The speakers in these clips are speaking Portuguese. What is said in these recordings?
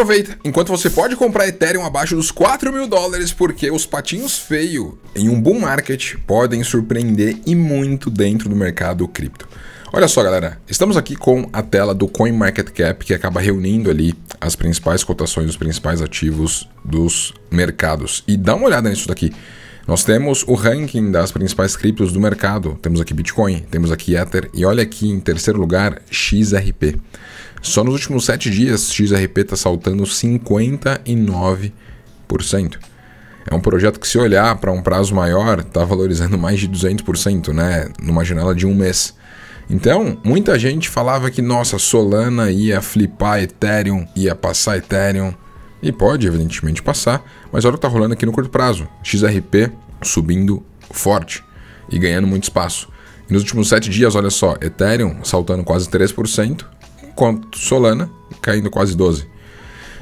Aproveita, enquanto você pode comprar Ethereum abaixo dos 4 mil dólares, porque os patinhos feio em um boom market podem surpreender e muito dentro do mercado cripto. Olha só, galera, estamos aqui com a tela do CoinMarketCap, que acaba reunindo ali as principais cotações dos principais ativos dos mercados. E dá uma olhada nisso daqui. Nós temos o ranking das principais criptos do mercado. Temos aqui Bitcoin, temos aqui Ether e olha aqui em terceiro lugar XRP. Só nos últimos 7 dias, XRP está saltando 59%. É um projeto que, se olhar para um prazo maior, está valorizando mais de 200%, né? Numa janela de um mês. Então, muita gente falava que, nossa, Solana ia flipar Ethereum, ia passar Ethereum. E pode, evidentemente, passar. Mas olha o que está rolando aqui no curto prazo. XRP subindo forte e ganhando muito espaço. E nos últimos 7 dias, olha só, Ethereum saltando quase 3%, quanto Solana, caindo quase 12.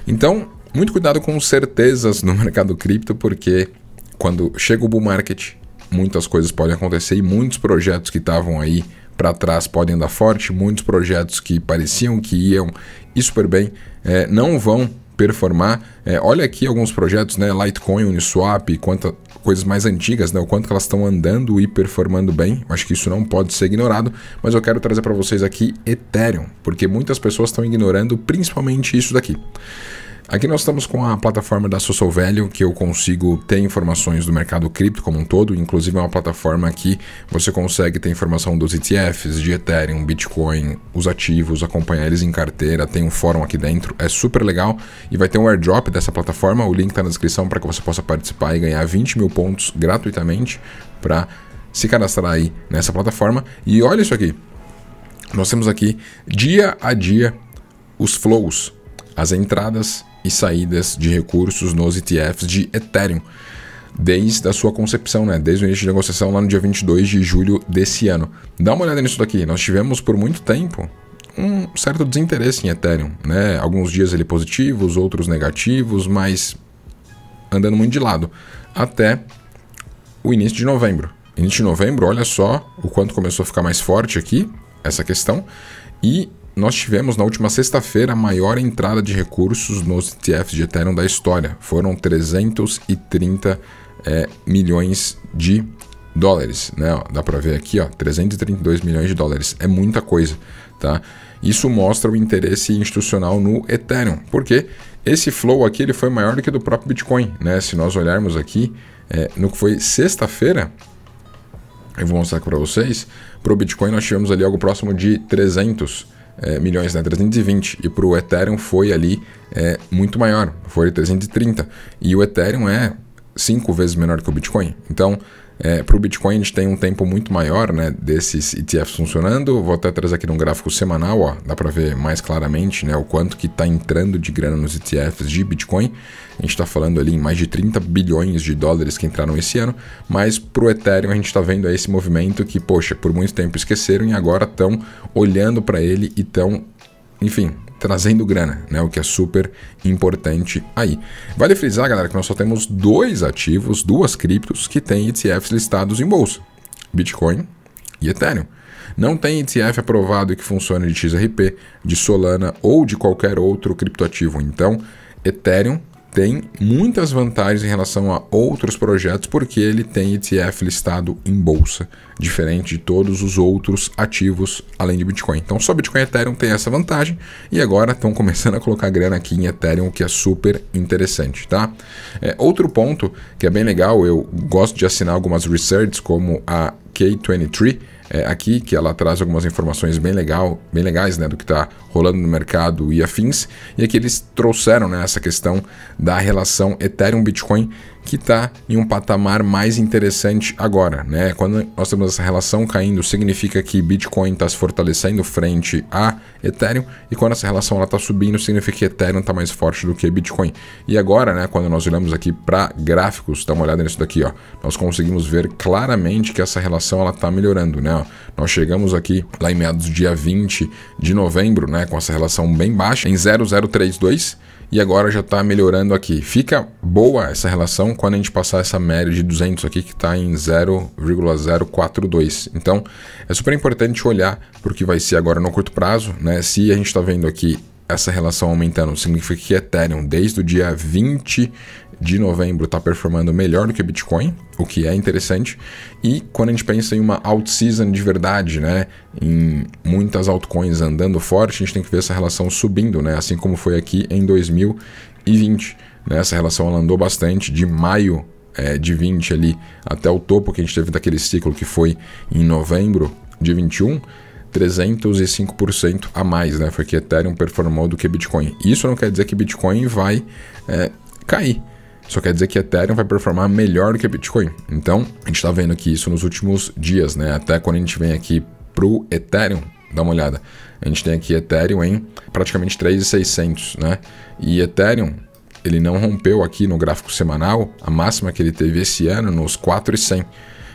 Então, muito cuidado com certezas no mercado cripto, porque quando chega o bull market, muitas coisas podem acontecer e muitos projetos que estavam aí para trás podem andar forte, muitos projetos que pareciam que iam super bem é, não vão performar. É, olha aqui alguns projetos, né? Litecoin, Uniswap, quanta, coisas mais antigas, né? O quanto elas estão andando e performando bem. acho que isso não pode ser ignorado, mas eu quero trazer para vocês aqui Ethereum, porque muitas pessoas estão ignorando principalmente isso daqui. Aqui nós estamos com a plataforma da Social que eu consigo ter informações do mercado cripto como um todo, inclusive é uma plataforma que você consegue ter informação dos ETFs, de Ethereum, Bitcoin, os ativos, acompanhar eles em carteira, tem um fórum aqui dentro, é super legal e vai ter um airdrop dessa plataforma, o link está na descrição para que você possa participar e ganhar 20 mil pontos gratuitamente para se cadastrar aí nessa plataforma. E olha isso aqui, nós temos aqui dia a dia os flows, as entradas e saídas de recursos nos ETFs de Ethereum desde a sua concepção, né? desde o início de negociação lá no dia 22 de julho desse ano. Dá uma olhada nisso daqui. Nós tivemos por muito tempo um certo desinteresse em Ethereum, né? Alguns dias ele positivos, outros negativos, mas andando muito de lado até o início de novembro. Início de novembro, olha só o quanto começou a ficar mais forte aqui essa questão e nós tivemos na última sexta-feira a maior entrada de recursos nos ETFs de Ethereum da história. Foram 330 é, milhões de dólares, né? Ó, dá para ver aqui, ó, 332 milhões de dólares. É muita coisa, tá? Isso mostra o interesse institucional no Ethereum, porque esse flow aqui ele foi maior do que do próprio Bitcoin, né? Se nós olharmos aqui é, no que foi sexta-feira, eu vou mostrar aqui para vocês, para o Bitcoin nós tivemos ali algo próximo de 300 é, milhões, né? 320. E para o Ethereum foi ali é, muito maior, foi 330. E o Ethereum é cinco vezes menor que o Bitcoin. Então, é, para o Bitcoin a gente tem um tempo muito maior né, desses ETFs funcionando. Vou até trazer aqui num gráfico semanal, ó, dá para ver mais claramente né, o quanto que está entrando de grana nos ETFs de Bitcoin. A gente está falando ali em mais de 30 bilhões de dólares que entraram esse ano, mas para o Ethereum a gente está vendo esse movimento que, poxa, por muito tempo esqueceram e agora estão olhando para ele e estão enfim, trazendo grana, né? O que é super importante aí. Vale frisar, galera, que nós só temos dois ativos, duas criptos que têm ETFs listados em bolsa: Bitcoin e Ethereum. Não tem ETF aprovado que funcione de XRP, de Solana ou de qualquer outro criptoativo. Então, Ethereum tem muitas vantagens em relação a outros projetos, porque ele tem ETF listado em bolsa, diferente de todos os outros ativos além de Bitcoin. Então, só Bitcoin e Ethereum tem essa vantagem, e agora estão começando a colocar grana aqui em Ethereum, o que é super interessante, tá? É, outro ponto que é bem legal, eu gosto de assinar algumas researches, como a K23, é, aqui, que ela traz algumas informações bem, legal, bem legais né, do que está rolando no mercado e afins. E aqui eles trouxeram né, essa questão da relação Ethereum-Bitcoin que está em um patamar mais interessante agora. Né? Quando nós temos essa relação caindo, significa que Bitcoin está se fortalecendo frente a Ethereum, e quando essa relação está subindo, significa que Ethereum está mais forte do que Bitcoin. E agora, né, quando nós olhamos aqui para gráficos, dá uma olhada nisso daqui, ó, nós conseguimos ver claramente que essa relação está melhorando. Né? Nós chegamos aqui lá em meados do dia 20 de novembro, né, com essa relação bem baixa, em 0032 e agora já está melhorando aqui. Fica boa essa relação quando a gente passar essa média de 200 aqui, que está em 0,042. Então, é super importante olhar para o que vai ser agora no curto prazo. Né? Se a gente está vendo aqui essa relação aumentando, significa que Ethereum, desde o dia 20 de novembro, está performando melhor do que Bitcoin, o que é interessante. E quando a gente pensa em uma out-season de verdade, né, em muitas altcoins andando forte, a gente tem que ver essa relação subindo, né, assim como foi aqui em 2020. Né? Essa relação ela andou bastante de maio é, de 20 ali até o topo que a gente teve daquele ciclo que foi em novembro de 21. 305% a mais, né? Foi que Ethereum performou do que Bitcoin. Isso não quer dizer que Bitcoin vai é, cair. Só quer dizer que Ethereum vai performar melhor do que Bitcoin. Então, a gente está vendo aqui isso nos últimos dias, né? Até quando a gente vem aqui pro Ethereum, dá uma olhada. A gente tem aqui Ethereum em praticamente 3.600, né? E Ethereum ele não rompeu aqui no gráfico semanal a máxima que ele teve esse ano nos 4,100.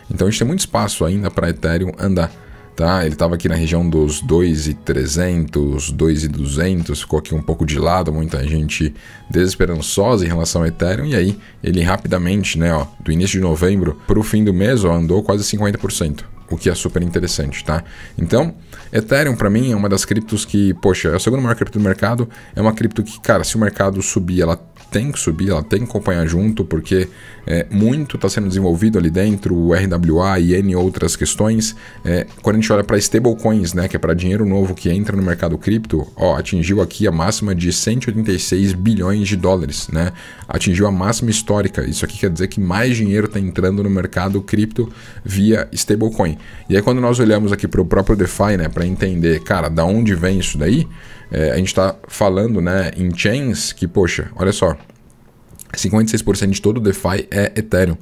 Então a gente tem muito espaço ainda para Ethereum andar. Tá? Ele estava aqui na região dos 2,300, 2,200, ficou aqui um pouco de lado, muita gente desesperançosa em relação ao Ethereum, e aí ele rapidamente, né, ó, do início de novembro para o fim do mês, ó, andou quase 50% o que é super interessante, tá? Então, Ethereum para mim é uma das criptos que, poxa, é a segunda maior cripto do mercado, é uma cripto que, cara, se o mercado subir, ela tem que subir, ela tem que acompanhar junto, porque é, muito está sendo desenvolvido ali dentro, o RWA e N outras questões. É, quando a gente olha para stablecoins, né, que é para dinheiro novo que entra no mercado cripto, ó, atingiu aqui a máxima de 186 bilhões de dólares, né? Atingiu a máxima histórica. Isso aqui quer dizer que mais dinheiro está entrando no mercado cripto via stablecoin. E aí quando nós olhamos aqui para o próprio DeFi, né, para entender, cara, da onde vem isso daí? é, a gente está falando né, em chains que, poxa, olha só, 56% de todo o DeFi é Ethereum.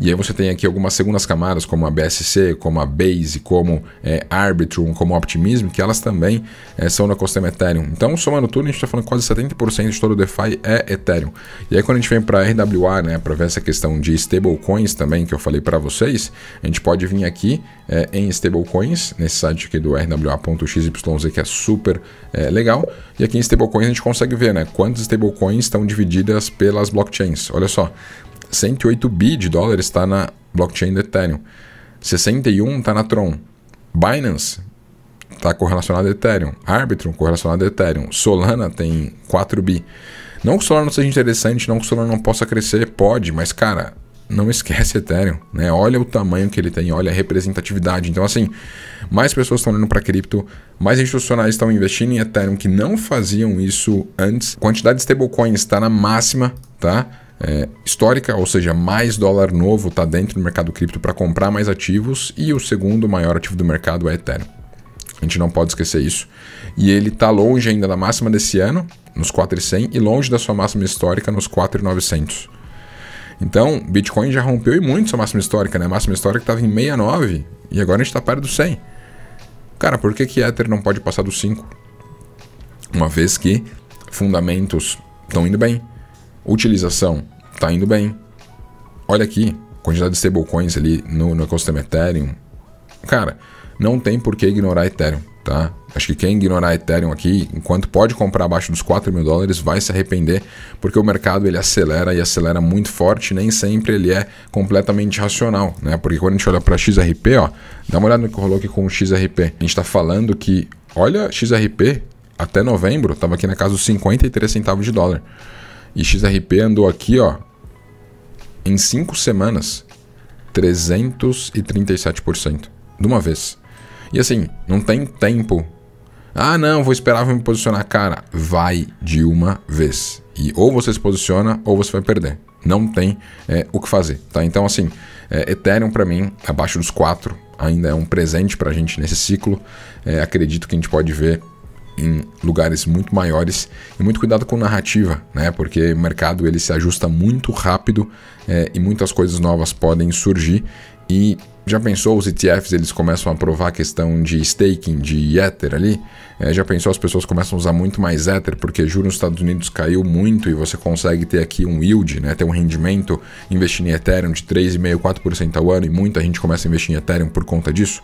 E aí você tem aqui algumas segundas camadas, como a BSC, como a Base, como é, Arbitrum, como Optimism, que elas também é, são no ecossistema Ethereum. Então, somando tudo, a gente está falando quase 70% de todo o DeFi é Ethereum. E aí, quando a gente vem para RWA, né, para ver essa questão de stablecoins também, que eu falei para vocês, a gente pode vir aqui é, em stablecoins, nesse site aqui do rwa.xyz, que é super é, legal. E aqui em stablecoins a gente consegue ver né, quantas stablecoins estão divididas pelas blockchains. Olha só, 108 bi de dólares está na blockchain do Ethereum. 61 está na Tron. Binance está correlacionado a Ethereum. Arbitrum correlacionado a Ethereum. Solana tem 4 bi. Não que o Solana não seja interessante, não que o Solana não possa crescer, pode, mas cara, não esquece Ethereum, né? Olha o tamanho que ele tem, olha a representatividade. Então assim, mais pessoas estão indo para cripto, mais institucionais estão investindo em Ethereum que não faziam isso antes. quantidade de stablecoins está na máxima, tá? é, histórica, ou seja, mais dólar novo está dentro do mercado cripto para comprar mais ativos, e o segundo maior ativo do mercado é Ethereum. A gente não pode esquecer isso. E ele está longe ainda da máxima desse ano, nos 4.100, e longe da sua máxima histórica, nos 4.900. Então, Bitcoin já rompeu e muito sua máxima histórica, né? A máxima histórica estava em 69 e agora a gente está perto do 100. Cara, por que, que Ether não pode passar do 5? Uma vez que fundamentos estão indo bem, Utilização, tá indo bem. Olha aqui, quantidade de stablecoins ali no, no ecossistema Ethereum. Cara, não tem por que ignorar Ethereum, tá? Acho que quem ignorar Ethereum aqui, enquanto pode comprar abaixo dos 4 mil dólares, vai se arrepender, porque o mercado ele acelera e acelera muito forte, nem sempre ele é completamente racional, né? Porque quando a gente olha para XRP, ó, dá uma olhada no que rolou aqui com o XRP. A gente está falando que, olha, XRP até novembro estava aqui na casa dos 53 centavos de dólar. E XRP andou aqui, ó, em 5 semanas, 337%. De uma vez. E assim, não tem tempo. Ah, não, vou esperar vou me posicionar. Cara, vai de uma vez. E ou você se posiciona ou você vai perder. Não tem é, o que fazer, tá? Então, assim, é, Ethereum para mim, abaixo dos 4, ainda é um presente para a gente nesse ciclo. É, acredito que a gente pode ver em lugares muito maiores e muito cuidado com narrativa, né? Porque o mercado ele se ajusta muito rápido é, e muitas coisas novas podem surgir e já pensou os ETFs eles começam a provar a questão de staking, de Ether ali? É, já pensou as pessoas começam a usar muito mais Ether porque juros nos Estados Unidos caiu muito e você consegue ter aqui um yield, né, ter um rendimento investindo em Ethereum de 3,5%, 4% ao ano e muita gente começa a investir em Ethereum por conta disso?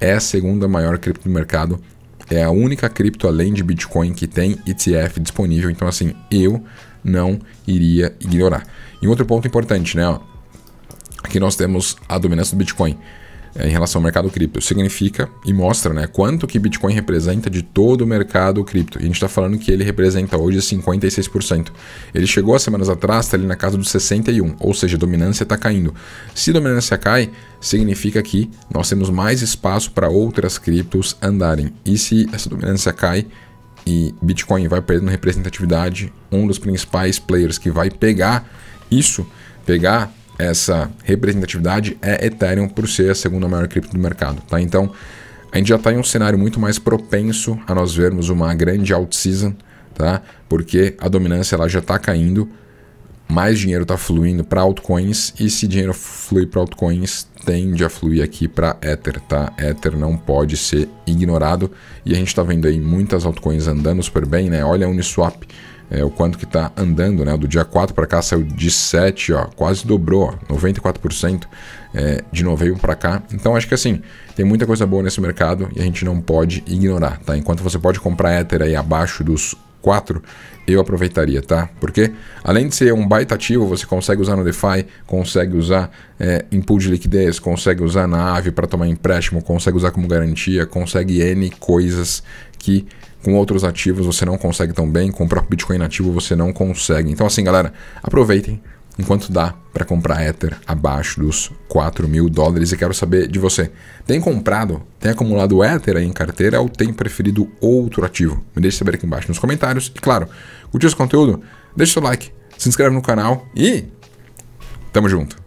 É a segunda maior cripto do mercado é a única cripto além de Bitcoin que tem ETF disponível, então assim, eu não iria ignorar. E um outro ponto importante, né? Ó, aqui nós temos a dominância do Bitcoin em relação ao mercado cripto. Significa e mostra né, quanto que Bitcoin representa de todo o mercado cripto. E a gente está falando que ele representa hoje 56%. Ele chegou há semanas atrás, está ali na casa dos 61%, ou seja, a dominância está caindo. Se a dominância cai, significa que nós temos mais espaço para outras criptos andarem. E se essa dominância cai, e Bitcoin vai perdendo representatividade, um dos principais players que vai pegar isso, pegar essa representatividade é Ethereum por ser a segunda maior cripto do mercado, tá? Então, a gente já está em um cenário muito mais propenso a nós vermos uma grande out-season, tá? Porque a dominância ela já está caindo, mais dinheiro está fluindo para altcoins e se dinheiro flui para altcoins, tende a fluir aqui para Ether, tá? Ether não pode ser ignorado e a gente está vendo aí muitas altcoins andando super bem, né? Olha a Uniswap, é, o quanto que está andando, né? Do dia 4 para cá saiu de 7, ó, quase dobrou, ó, 94% é, de novembro para cá. Então acho que assim, tem muita coisa boa nesse mercado e a gente não pode ignorar, tá? Enquanto você pode comprar Ether aí abaixo dos 4, eu aproveitaria, tá? Porque além de ser um baita ativo, você consegue usar no DeFi, consegue usar é, em pool de liquidez, consegue usar na AVE para tomar empréstimo, consegue usar como garantia, consegue N coisas que com outros ativos você não consegue tão bem, com o próprio Bitcoin nativo você não consegue. Então, assim, galera, aproveitem enquanto dá para comprar Ether abaixo dos 4 mil dólares. E quero saber de você: tem comprado, tem acumulado Ether aí em carteira ou tem preferido outro ativo? Me deixe saber aqui embaixo nos comentários. E claro, curtiu esse conteúdo? Deixe seu like, se inscreve no canal e tamo junto.